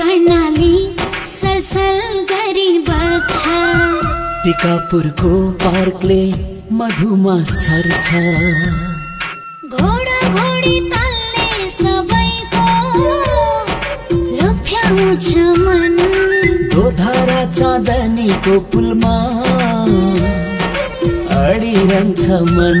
कर्णाली सलसल गरी बग्छ टिकापुरको पार्कले मधुमा सर्छ घोडा घोडी तल्ले सबैको लोभ्याउँछ मन धोधारा चाँदनीको पुलमा अडिरहन्छ मन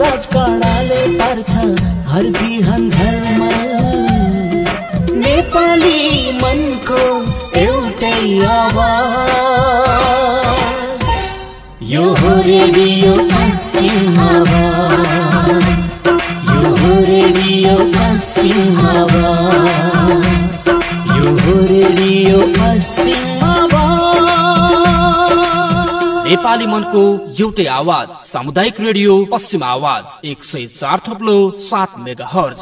राजकाडाले पार्छ हर बिहान झलमल नेपाली मनको एउटै आवाज यो हो रेडियो पश्चिम आवाज यो हो रेडियो पश्चिम आवाज यो हो रेडियो पश्चिम नेपाली मनको एउटै आवाज सामुदायिक रेडियो पश्चिम आवाज एक सय चार थोप्लो सात मेगा हर्ज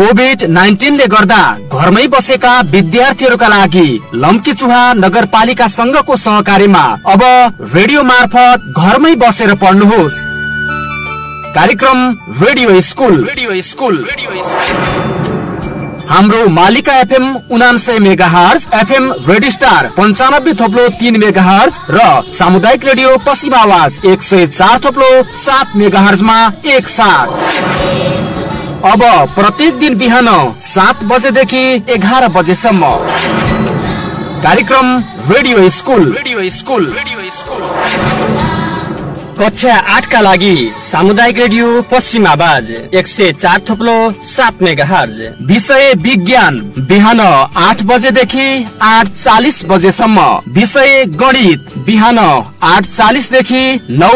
कोभिड नाइन्टिनले गर्दा घरमै बसेका विद्यार्थीहरूका लागि लम्कीचुहा नगरपालिका संघको सहकार्यमा अब रेडियो मार्फत घरमै बसेर पढ्नुहोस् कार्यक्रम radio school radio school radio school हाम्रो मालिका एफएम उनान्सय mega hertz FM radio star पन्चानब्बे थोप्लो तिन मेगा हर्ज र सामुदायिक रेडियो पश्चिम आवाज एक सय चार थोप्लो सात मेगा हर्जमा एक साथ अब प्रत्येक दिन बिहान सात बजेदेखि एघार बजेसम्म कार्यक्रम radio school radio school radio school कक्षा का लागि सामुदायिक रेडियो पश्चिम आवाज एक सय चार थोप्लो सात मेगा हर्ज विषय विज्ञान बिहान आठ देखि आठ चालिस सम्म विषय गणित बिहान आठ देखि नौ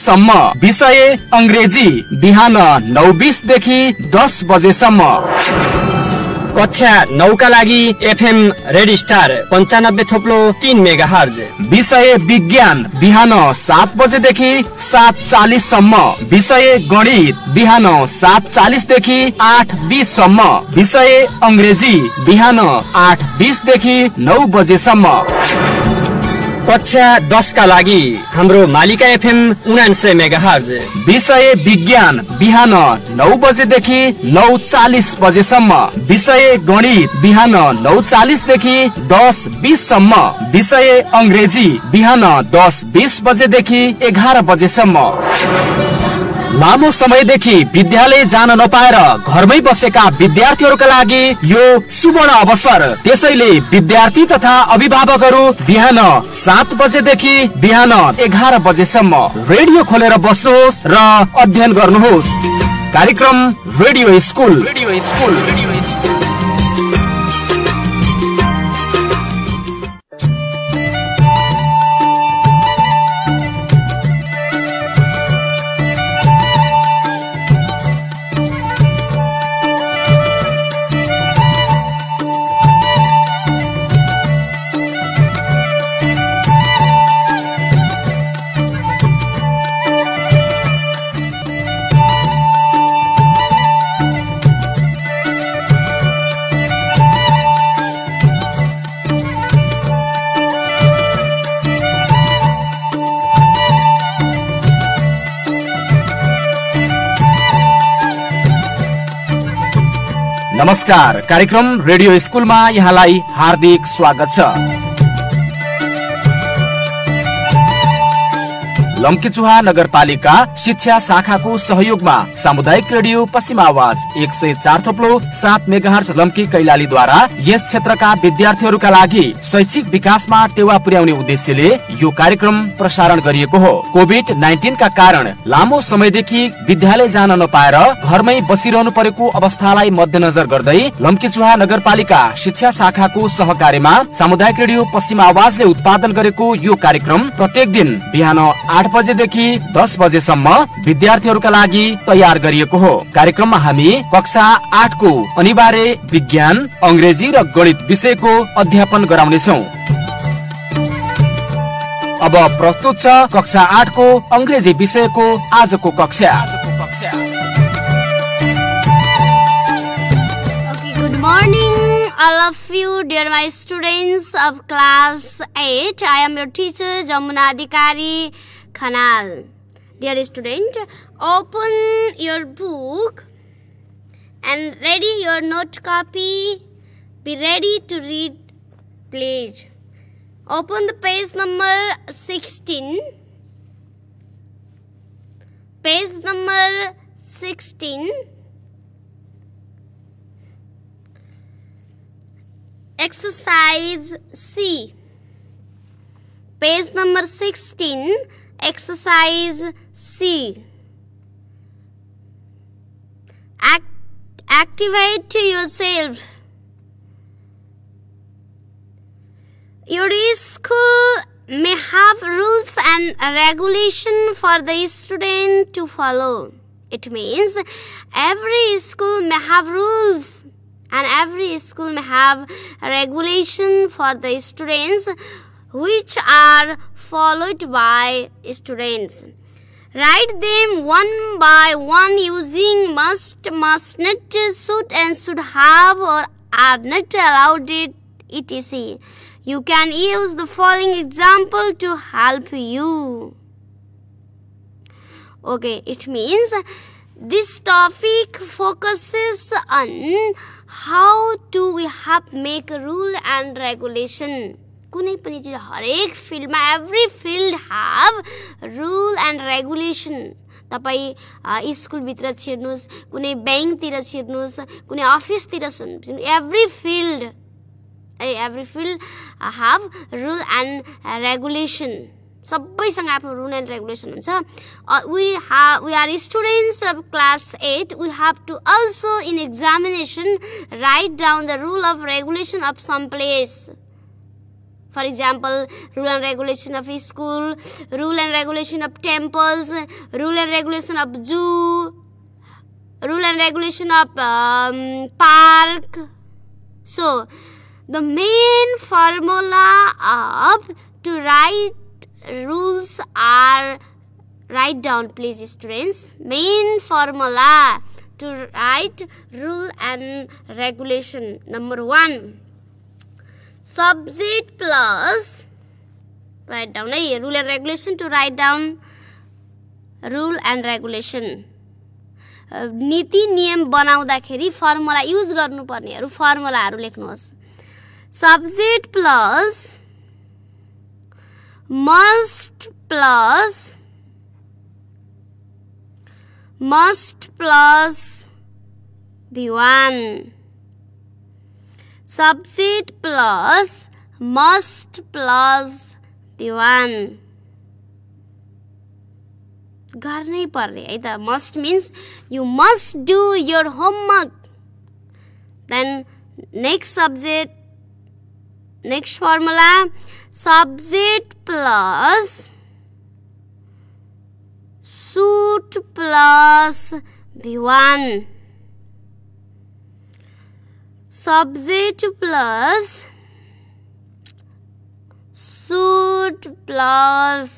सम्म विषय अंग्रेजी बिहान नौ बिसदेखि दस सम्म कक्षा नौका लागि एफएम रेड स्टार पञ्चानब्बे थोप्लो तिन मेगा हर्ज विषय विज्ञान बिहान सात बजेदेखि सात सम्म, विषय गणित बिहान सात चालिसदेखि आठ बिससम्म विषय अङ्ग्रेजी बिहान आठ बिसदेखि नौ बजेसम्म कक्षा का लागि हाम्रो मालिका एफएम उनान्सय मेगा हर्ज विषय विज्ञान बिहान नौ बजेदेखि नौ चालिस बजेसम्म विषय गणित बिहान नौ चालिसदेखि दस बिससम्म विषय अङ्ग्रेजी बिहान दस बिस बजेदेखि एघार बजेसम्म लामो समयदेखि विद्यालय जान नपाएर घरमै बसेका विद्यार्थीहरूका लागि यो सुवर्ण अवसर त्यसैले विद्यार्थी तथा अभिभावकहरू बिहान सात बजेदेखि बिहान एघार बजेसम्म रेडियो खोलेर बस्नुहोस् र अध्ययन गर्नुहोस् कार्यक्रम radio school radio school radio school नमस्कार कार्यक्रम रेडियो स्कुलमा यहाँलाई हार्दिक स्वागत छ लम्कीचुहा नगरपालिका शिक्षा शाखाको सहयोगमा सामुदायिक रेडियो पश्चिम आवाज एक सय चार थोप्लो सात मेगाहर्स लम्की कैलालीद्वारा यस क्षेत्रका विद्यार्थीहरूका लागि शैक्षिक विकासमा टेवा पुर्याउने उद्देश्यले यो कार्यक्रम प्रसारण गरिएको हो कोभिड नाइन्टिनका कारण लामो समयदेखि विद्यालय जान नपाएर घरमै बसिरहनु परेको अवस्थालाई मध्यनजर गर्दै लम्कीचुहा नगरपालिका शिक्षा शाखाको सहकार्यमा सामुदायिक रेडियो पश्चिम आवाजले उत्पादन गरेको यो कार्यक्रम प्रत्येक दिन बिहान आठ आठ बजेदेखि दस बजेसम्म विद्यार्थीहरूका लागि तयार गरिएको हो कार्यक्रममा हामी कक्षा आठको अनिवार्य विज्ञान अङ्ग्रेजी र गणित विषयको अध्यापन गराउनेछौ अब प्रस्तुत छ कक्षा आठको अङ्ग्रेजी विषयको आजको कक्षा good morning all of you dear my students of class 8 i am your teacher jamuna adhikari canal. Dear student, open your book and ready your note copy. Be ready to read, please. Open the page number 16. Page number 16. Exercise C. Page number 16 Exercise C. Act activate yourself. Your school may have rules and regulation for the student to follow. It means every school may have rules and every school may have regulation for the students which are followed by students. Write them one by one using must, must not, should and should have or are not allowed it, etc. You can use the following example to help you. Okay, it means this topic focuses on how do we have make rule and regulation. कुनै पनि चिज हरेक फिल्डमा every field have rule and regulation तपाईँ स्कुलभित्र छिर्नुहोस् कुनै ब्याङ्कतिर छिर्नुहोस् कुनै अफिसतिर सुन्नु every field a every field have rule and regulation सबैसँग आफ्नो रुल एन्ड रेगुलेसन हुन्छ वी हा we are students of class eight we have to also in examination write down the rule of regulation of some place for example rule and regulation of school rule and regulation of temples rule and regulation of zoo rule and regulation of um, park so the main formula of to write rules are write down please students main formula to write rule and regulation number 1 subject plus write down the rule and regulation to write down rule and regulation niti niyam banauda kheri formula use garnu parne haru formula haru lekhnus subject plus must plus must plus be one subject plus must plus p1 गर्नै पर्ने है त must means you must do your homework then next subject next formula subject plus suit plus V one subject plus suit plus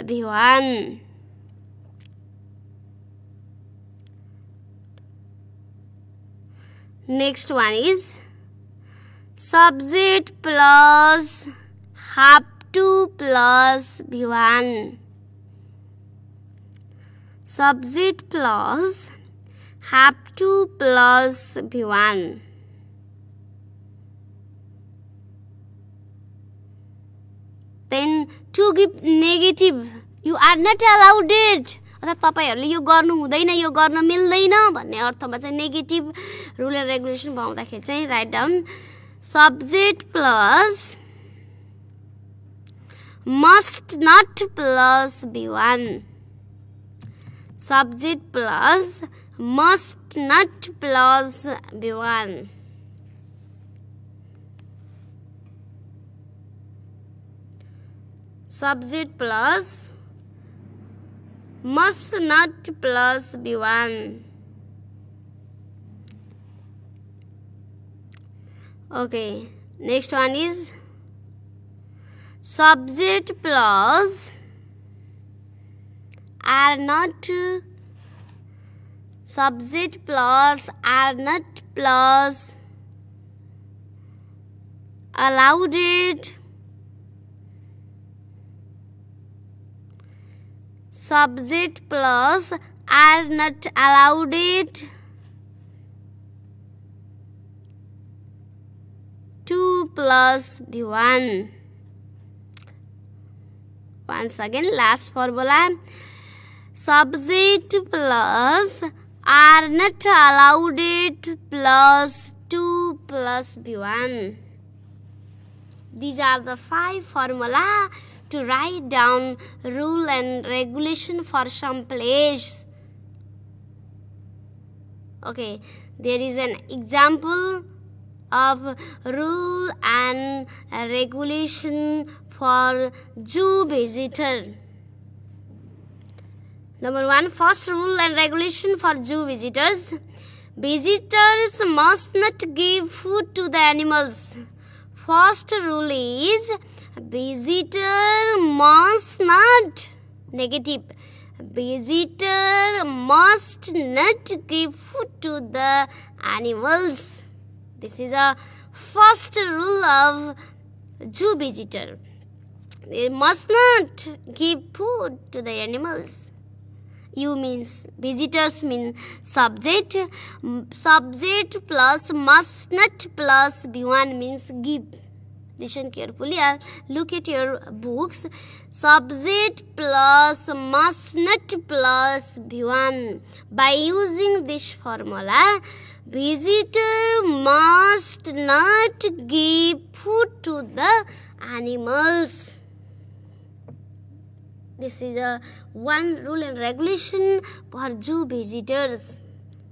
everyone. Next one is subject plus have to plus b one Subject plus have to plus b one then to give negative. You are not allowed it. अर्थात् तपाईँहरूले यो गर्नु हुँदैन यो गर्न मिल्दैन भन्ने अर्थमा चाहिँ negative rule and regulation भन्दाखेरि चाहिँ write down subject plus must not plus B one subject plus must not plus B one subject plus must not plus be one okay next one is subject plus are not subject plus are not plus allowed it subject plus are not allowed it two plus b one once again last formula subject plus are not allowed it plus 2 plus b1 these are the five formula to write down rule and regulation for some place okay there is an example of rule and regulation for zoo visitor number one first rule and regulation for zoo visitors visitors must not give food to the animals first rule is visitor must not negative visitor must not give food to the animals this is a first rule of zoo visitor they must not give food to the animals you means visitors mean subject subject plus must not plus b1 means give Listen carefully and look at your books. Subject plus must not plus V1. By using this formula, visitor must not give food to the animals this is a one rule and regulation for zoo visitors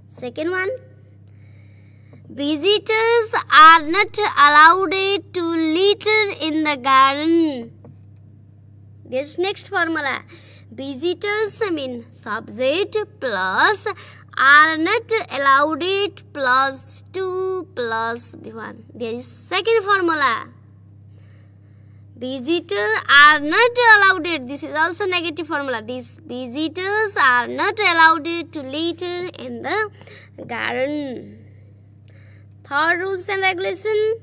second one Visitors are not allowed to litter in the garden. This next formula. Visitors mean subject plus are not allowed it plus 2 plus B1. There is second formula. Visitor are not allowed it. This is also negative formula. These visitors are not allowed to litter in the garden. Third rules and regulation.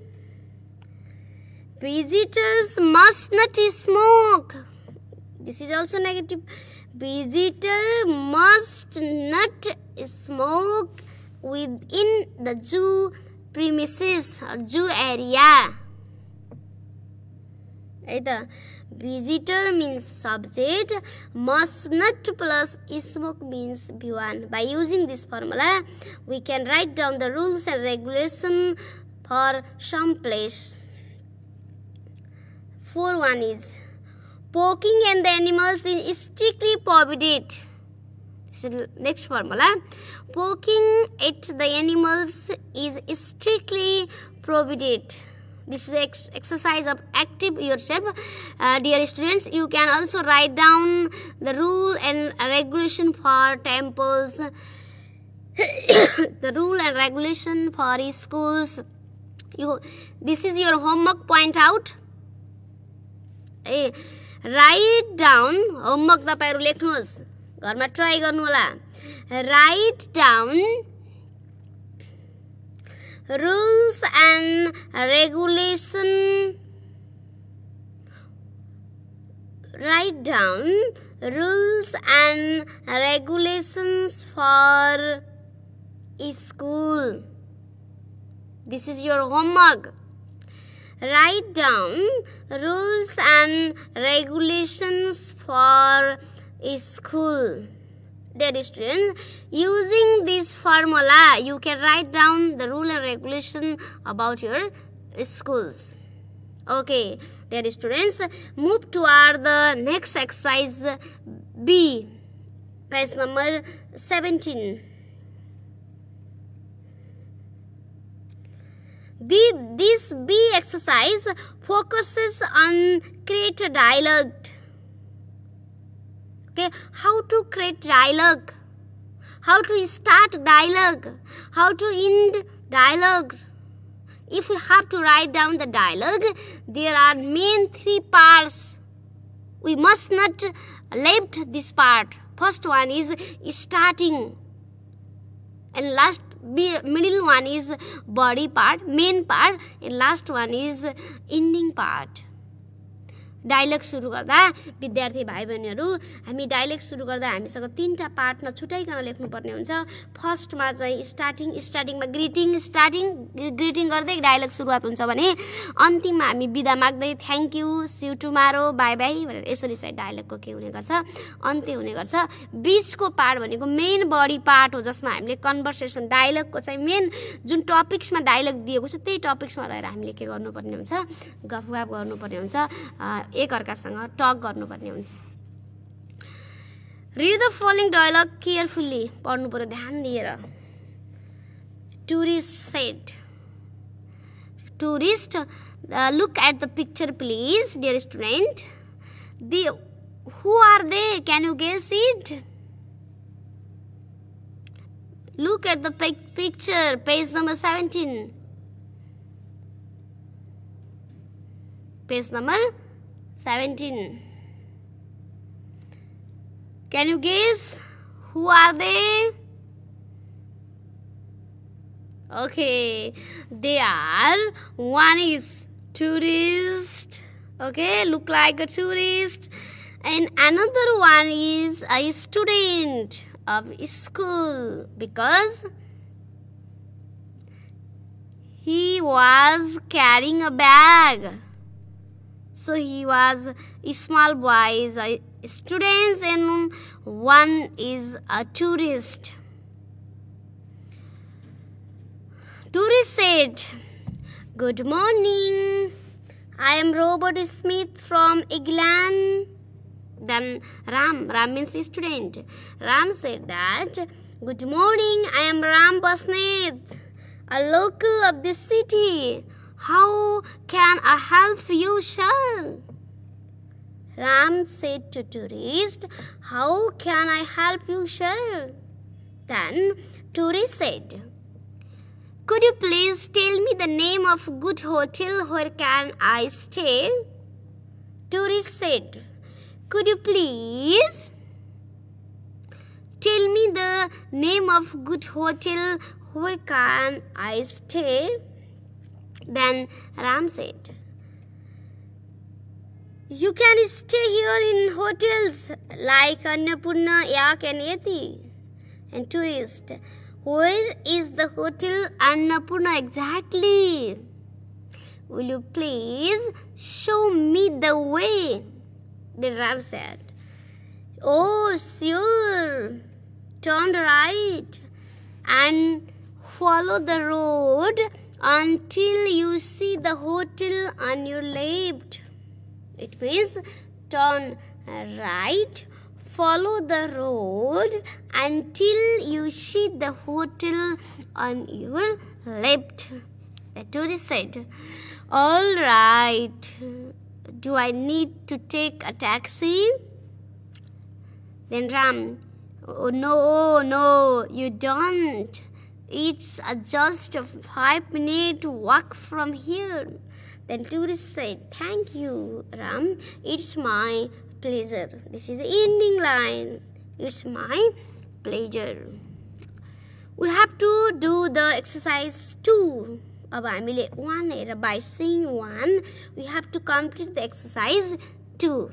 Visitors must not smoke. This is also negative. Visitor must not smoke within the zoo premises or zoo area. Either visitor means subject Must not plus ismuk means b1 by using this formula we can write down the rules and regulation for some place for one is poking and the animals is strictly prohibited next formula poking at the animals is strictly prohibited this is ex exercise of active yourself uh, dear students you can also write down the rule and regulation for temples the rule and regulation for schools you this is your homework point out a write down homework तपाईँहरू लेख्नुहोस् घरमा try गर्नुहोला write down rules and regulation write down rules and regulations for a school this is your homework write down rules and regulations for a school students, Using this formula, you can write down the rule and regulation about your schools. Okay, dear students, move toward the next exercise B, page number 17. The, this B exercise focuses on create a dialogue okay how to create dialogue how to start dialogue how to end dialogue if you have to write down the dialogue there are main three parts we must not left this part first one is starting and last middle one is body part main part and last one is ending part dialect सुरु गर्दा विद्यार्थी भाइ बहिनीहरू हामी dialect सुरु गर्दा हामीसँग तिनवटा पार्टमा छुट्याइकन लेख्नुपर्ने हुन्छ फर्स्टमा चाहिँ स्टार्टिङ स्टार्टिङमा ग्रिटिङ स्टार्टिङ ग्रिटिङ गर्दै डाइलेक्ट सुरुवात हुन्छ भने अन्तिममा हामी बिदा माग्दै thank you see you tomorrow bye bye भनेर यसरी चाहिँ डाइलेक्टको के हुने गर्छ अन्त्य हुने गर्छ बिचको पार्ट भनेको मेन बडी पार्ट हो जसमा हामीले कन्भर्सेसन डाइलगको चाहिँ मेन जुन टपिक्समा डाइलग दिएको छ त्यही टपिक्समा रहेर हामीले के गर्नुपर्ने हुन्छ गफ गफ गर्नुपर्ने हुन्छ एकअर्कासँग टक गर्नुपर्ने हुन्छ read the following dialogue carefully पढ्नु पऱ्यो ध्यान दिएर tourist set tourist look at the picture please dear student they who are they can you guess it look at the picture, page number 17. Page number 17 can you guess who are they okay they are one is tourist okay look like a tourist and another one is a student of school because he was carrying a bag so he was a small boy, is a students and one is a tourist. Tourist said, Good morning. I am Robert Smith from England. Then Ram, Ram means student. Ram said that, Good morning, I am Ram Basneth, a local of this city. How can I help you, Shan? Ram said to Tourist, How can I help you, Shan? Then Tourist said, Could you please tell me the name of good hotel where can I stay? Tourist said, Could you please tell me the name of good hotel where can I stay? Then Ram said, You can stay here in hotels like Annapurna, Yak and Yeti and tourist. Where is the hotel Annapurna exactly? Will you please show me the way? The ram said. Oh, sure. Turn right and follow the road until you see the hotel on your left. It means turn right, follow the road until you see the hotel on your left. The tourist said, All right, do I need to take a taxi? Then Ram, oh, no, no, you don't. It's a just a five minute walk from here. Then tourist said, Thank you, Ram. It's my pleasure. This is the ending line. It's my pleasure. We have to do the exercise two. अब हामीले one हेरेर By seeing one, we have to complete the exercise two.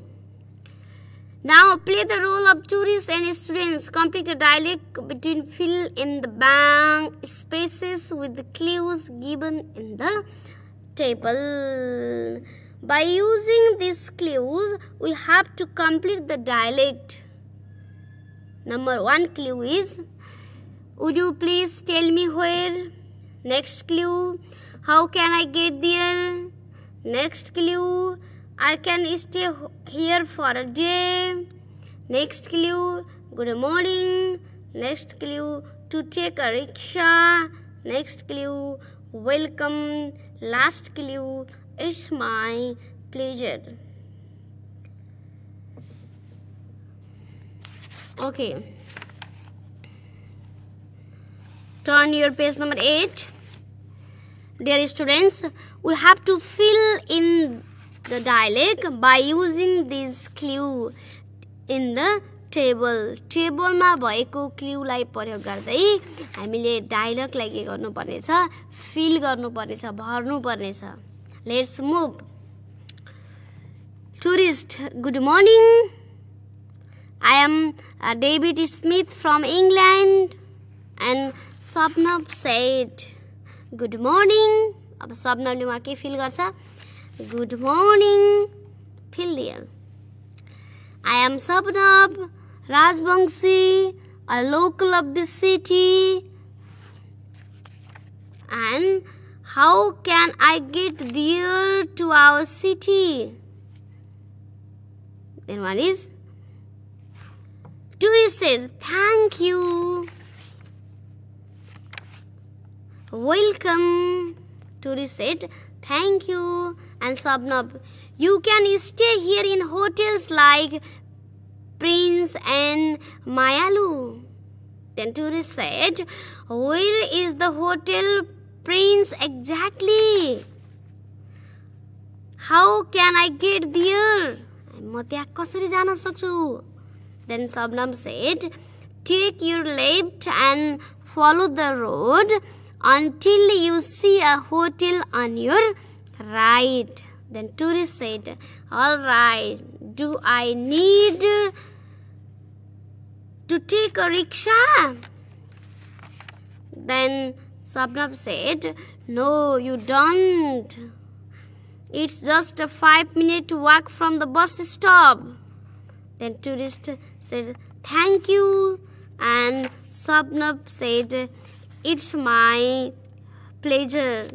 Now play the role of tourists and students. Complete a dialogue between fill in the bank. spaces with the clues given in the table. By using these clues, we have to complete the dialect. Number one clue is, would you please tell me where? Next clue, how can I get there? Next clue, I can stay here for a day. Next clue, good morning. Next clue, to take a rickshaw. Next clue, welcome. Last clue, it's my pleasure. Okay. Turn your page number 8. Dear students, we have to fill in the dialect by using this clue in the table टेबलमा भएको क्लिउलाई प्रयोग गर्दै हामीले डाइलगलाई के गर्नुपर्नेछ fill गर्नुपर्नेछ भर्नुपर्नेछ let's move tourist good morning I am David Smith from England and Sapnab set good morning अब सपनबले उहाँ के फिल गर्छ Good morning, Pillion. I am Sabnab Rajbangsi, a local of this city. And how can I get there to our city? Then what is? is, tourist says, thank you. Welcome. Tourist said, thank you and Sabnab. You can stay here in hotels like Prince and Mayalu. Then tourist said, Where is the hotel Prince exactly? How can I get there? Then Sabnam said, Take your left and follow the road until you see a hotel on your Right. Then tourist said, All right, do I need to take a rickshaw? Then Sabnab said, No, you don't. It's just a five minute walk from the bus stop. Then tourist said, Thank you. And Sabnab said, It's my pleasure.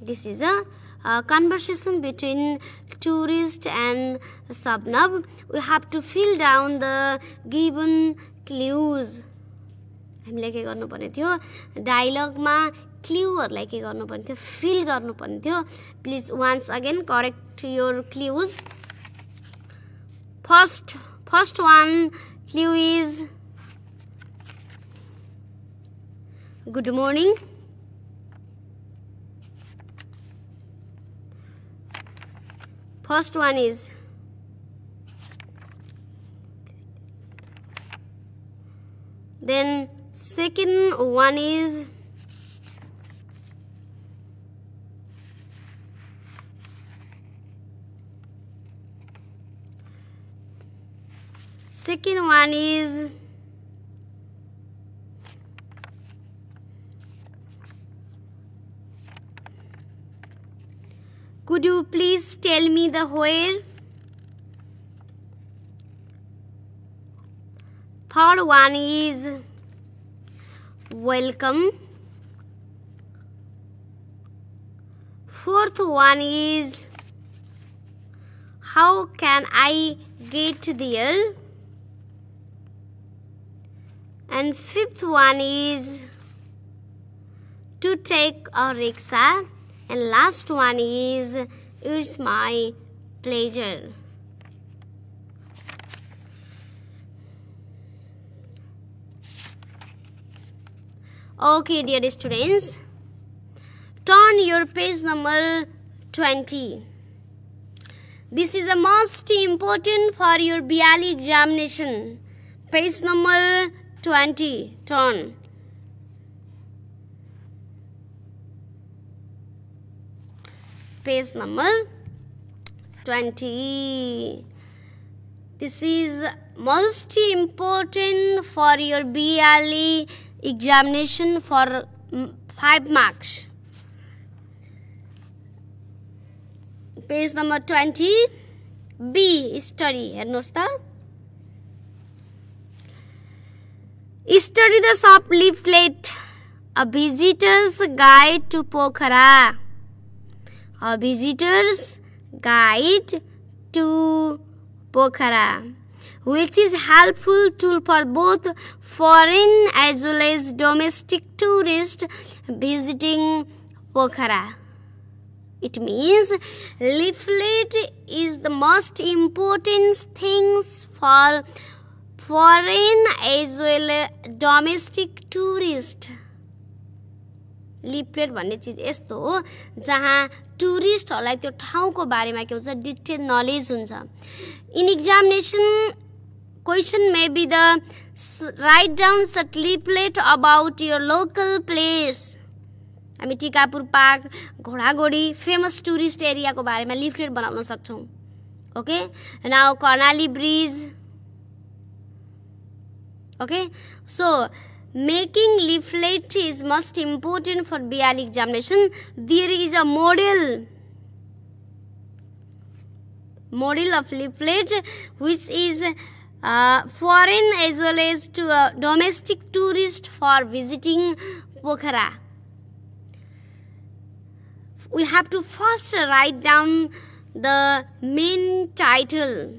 This is a Uh, conversation between tourist and subnab We have to fill down the given clues. हामीले के गर्नुपर्ने थियो डायलगमा क्ल्युहरूलाई के गर्नुपर्ने थियो fill गर्नुपर्ने थियो please once again correct your clues first first one clue is good morning First one is then second one is second one is Could you please tell me the where? Third one is welcome. Fourth one is how can I get there? And fifth one is to take a rickshaw and last one is it's my pleasure okay dear students turn your page number 20 this is the most important for your BLE examination page number 20 turn page number 20. This is most important for your BLE examination for mm, 5 marks. Page number 20. B. Study. हेर्नुहोस् Study the soft leaflet. A visitor's guide to Pokhara a visitor's guide to Pokhara, which is helpful tool for both foreign as well as domestic tourists visiting Pokhara. It means leaflet is the most important things for foreign as well as domestic tourists. Leaflet भन्ने चिज यस्तो हो जहाँ टुरिस्टहरूलाई त्यो ठाउँको बारेमा के हुन्छ डिटेल नलेज हुन्छ in examination question may be the write down short leaflet about your local place हामी टिकापुर पार्क घोडाघोडी फेमस टुरिस्ट एरियाको बारेमा लिफलेट बनाउन सक्छौँ okay now Karnali bridge okay so Making leaflet is most important for BL examination. There is a model model of leaflet which is uh, foreign as well as to uh, domestic tourist for visiting Pokhara. We have to first write down the main title.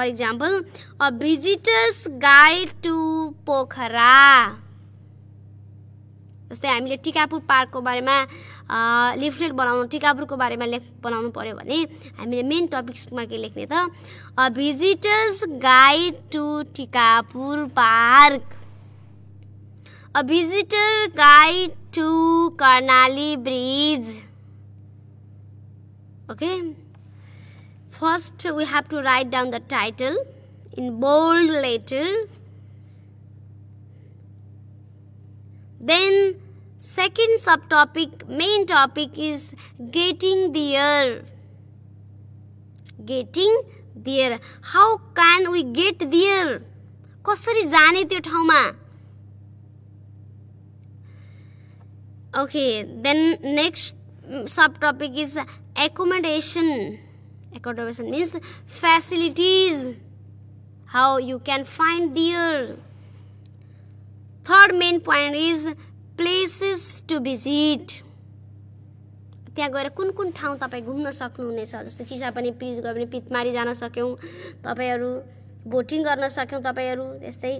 For example a visitors guide to Pokhara जस्तै हामीले टिकापुर पार्कको बारेमा leaflet बनाउनु टिकापुरको बारेमा लेख बनाउनु पऱ्यो भने हामीले मेन टपिक्समा के लेख्ने त a visitors guide to Tikapur park a visitor guide to Karnali bridge okay okay? First, we have to write down the title in bold letter. Then, second subtopic, main topic is getting there. Getting there. How can we get there? कसरी जाने त्यो ठाउँमा okay then next subtopic accommodation means facilities how you can find there third main point is places to visit त्यहाँ गएर कुन कुन ठाउँ तपाईँ घुम्न सक्नुहुनेछ जस्तै पनि पिज गयो भने पितमारी जान सक्यौँ तपाईँहरू बोटिङ गर्न सक्यौँ तपाईँहरू त्यस्तै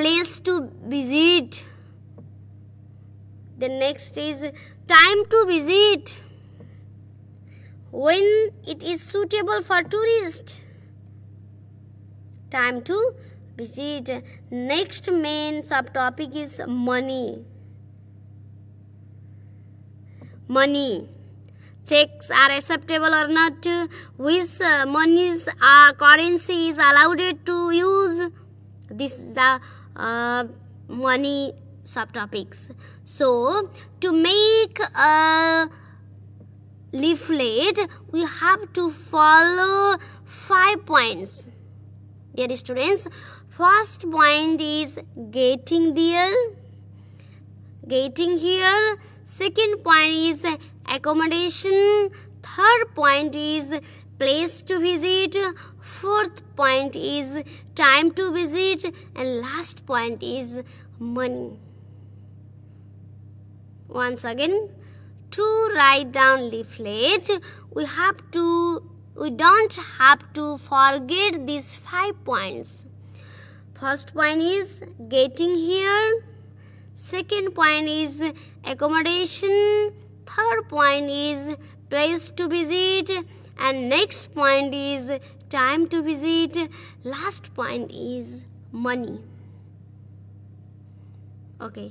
place to visit then next is time to visit when it is suitable for tourists. Time to visit. Next main subtopic is money. Money. Checks are acceptable or not? Which uh, monies or currency is allowed to use? This is the uh, money subtopics. So, to make a leaflet, we have to follow five points. Dear students, first point is getting there, getting here. Second point is accommodation. Third point is place to visit. Fourth point is time to visit. And last point is money. Once again, to write down leaflets we have to we don't have to forget these five points first point is getting here second point is accommodation third point is place to visit and next point is time to visit last point is money okay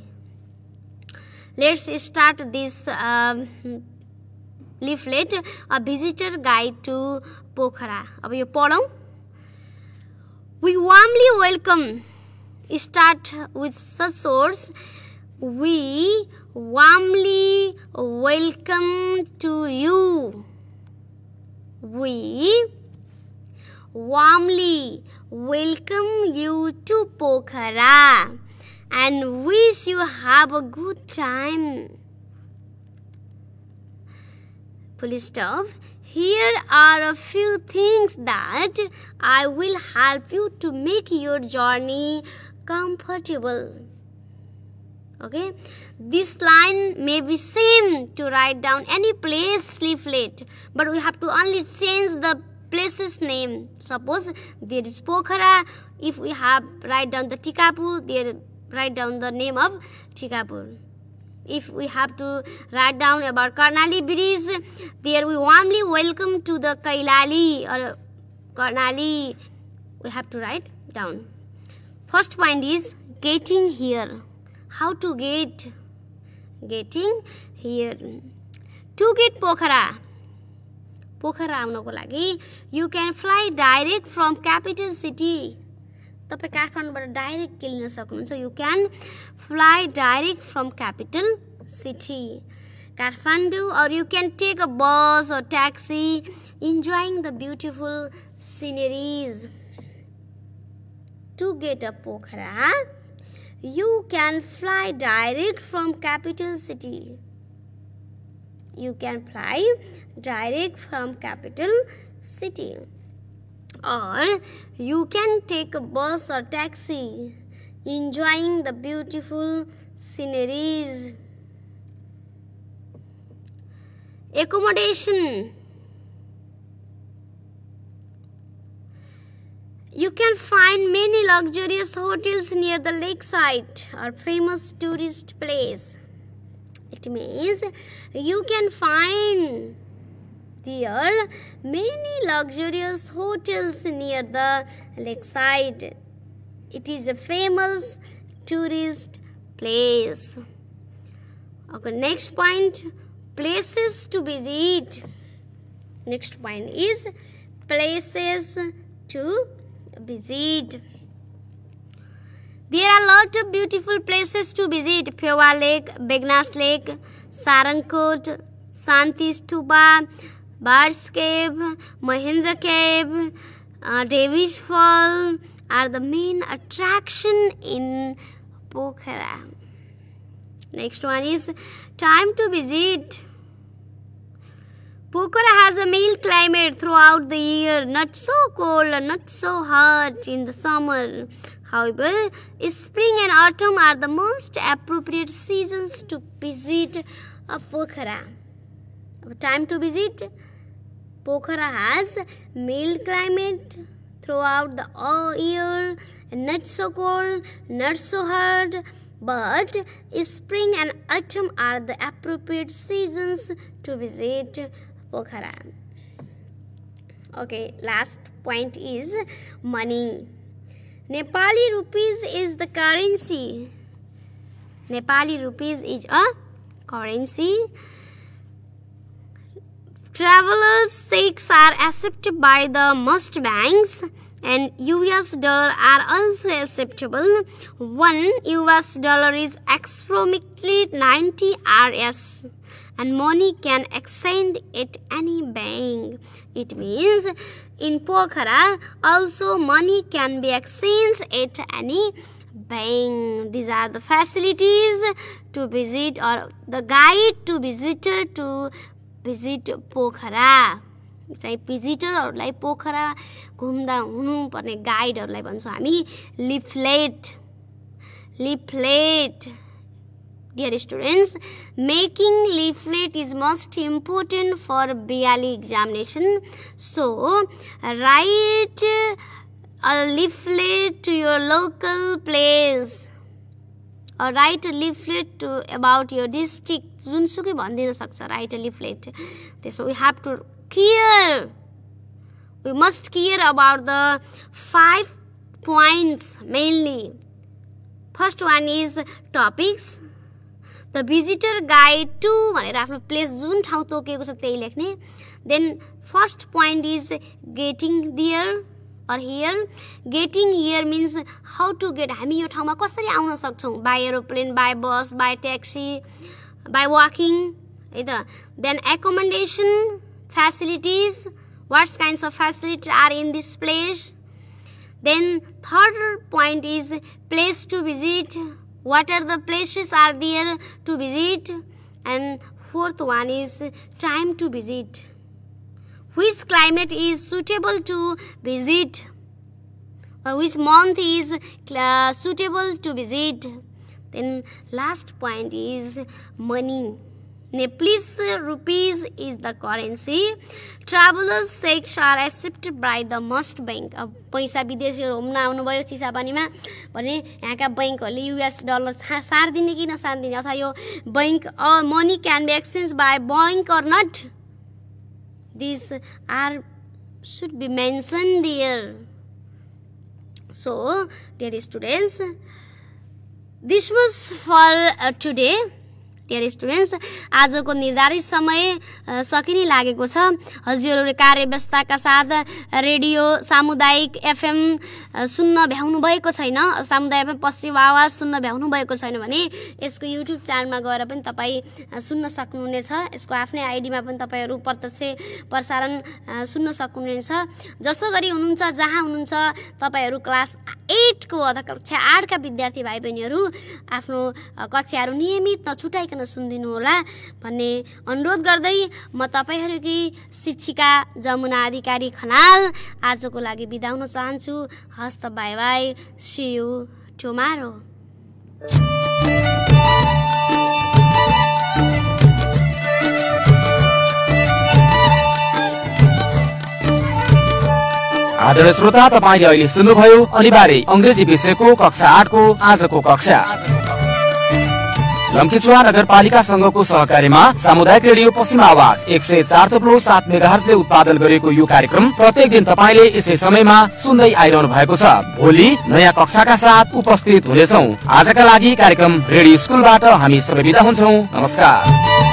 let's start this um, leaflet a visitor guide to pokhara ab yo padau we warmly welcome start with such words we warmly welcome to you we warmly welcome you to pokhara and wish you have a good time. Police stop. Here are a few things that I will help you to make your journey comfortable. Okay, this line may be same to write down any place leaflet, but we have to only change the place's name. Suppose there is Pokhara, if we have write down the Tikapu, there write down the name of Chikapur. If we have to write down about Karnali Bridge, there we warmly welcome to the Kailali or Karnali. We have to write down. First point is getting here. How to get? Getting here. To get Pokhara. Pokhara आउनको लागि You can fly direct from capital city. तपाईँ काठमाडौँबाट direct किन्न सक्नुहुन्छ you can fly direct from capital city Kathmandu or you can take a bus or taxi enjoying the beautiful sceneries to get a Pokhara you can fly direct from capital city you can fly direct from capital city or you can take a bus or taxi enjoying the beautiful sceneries accommodation You can find many luxurious hotels near the lakeside or famous tourist place. It means you can find there many luxurious hotels near the lakeside. It is a famous tourist place. Okay, next point, places to visit. Next point is places to visit. There are a lot of beautiful places to visit. Phewa Lake, Begnas Lake, Sarankot, Santi Stupa, Bard's Cave, Mahindra Cave, uh, Fall are the main attraction in Pokhara. Next one is time to visit. Pokhara has a mild climate throughout the year, not so cold and not so hot in the summer. However, spring and autumn are the most appropriate seasons to visit uh, Pokhara. Time to visit Pokhara has mild climate throughout the year, not so cold, not so hard, but spring and autumn are the appropriate seasons to visit Pokhara. Okay, last point is money. Nepali rupees is the currency. Nepali rupees is a currency Travelers' stakes are accepted by the most banks and US dollar are also acceptable. 1 US dollar is approximately 90 RS and money can exchange at any bank. It means in Pokhara also money can be exchanged at any bank. These are the facilities to visit or the guide to visitor to visit Pokhara चाहिँ भिजिटरहरूलाई पोखरा घुम्दा हुनुपर्ने गाइडहरूलाई भन्छौँ हामी leaflet leaflet dear students making leaflet is most important for बियाली examination so write leaflet to your local place write leaflet about यो district जुनसुकै भनिदिन सक्छ राइट लिफलेट त्यसमा we have to clear we must care about the five points mainly first one is topics the visitor guide to भनेर आफ्नो place जुन ठाउँ तोकेको छ त्यही लेख्ने then first point is getting there or here. Getting here means how to get. I mean, by aeroplane, by bus, by taxi, by walking. Then accommodation, facilities. What kinds of facilities are in this place? Then third point is place to visit. What are the places are there to visit? And fourth one is time to visit. which climate is suitable to visit or which month is suitable to visit then last point is money Nepalese rupees is the currency. Travelers checks are accepted by the most bank. अब ma. विदेशीहरू घुम्न आउनुभयो चिसापानीमा भने यहाँका ब्याङ्कहरूले US dollar छा सारिदिने कि नसारिदिने YO यो OR MONEY CAN BE exchanged BY bank OR NOT. these are should be mentioned here so dear students this was for uh, today dear students आजको निर्धारित समय सकिने लागेको छ हजुरहरू कार्यव्यस्तका साथ रेडियो सामुदायिक एफएम सुन्न भ्याउनु भएको छैन सामुदायिक एफएम पश्चिम आवाज सुन्न भ्याउनु भएको छैन भने यसको युट्युब च्यानलमा गएर पनि तपाईँ सुन्न सक्नुहुनेछ यसको आफ्नै आइडीमा पनि तपाईँहरू प्रत्यक्ष प्रसारण सुन्न सक्नुहुनेछ जसो गरी हुनुहुन्छ जहाँ हुनुहुन्छ तपाईँहरू क्लास एटको अथवा कक्षा आठका विद्यार्थी भाइ बहिनीहरू आफ्नो कक्षाहरू नियमित नछुटाइकन होला भन्ने अनुरोध गर्दै म तपाईँहरूकी शिक्षिका जमुना अधिकारी खनाल आजको लागि बिदाउन चाहन्छु हस्त बाई बाई सियु टुमारो आदरणीय श्रोता तपाईँले अहिले सुन्नुभयो अनिवार्य अङ्ग्रेजी विषयको कक्षा आठको आजको कक्षा नगरपालिका संघको सहकार्यमा सामुदायिक रेडियो पश्चिम आवाज एक सय चार थोप्लो सात मेगाहरूले उत्पादन गरेको यो कार्यक्रम प्रत्येक दिन तपाईँले यसै समयमा सुन्दै आइरहनु भएको छ भोलि नयाँ कक्षाका साथ उपस्थित हुनेछौ आजका लागि कार्यक्रम रेडियो स्कुलबाट हामी सबै बिदा हुन्छौ नमस्कार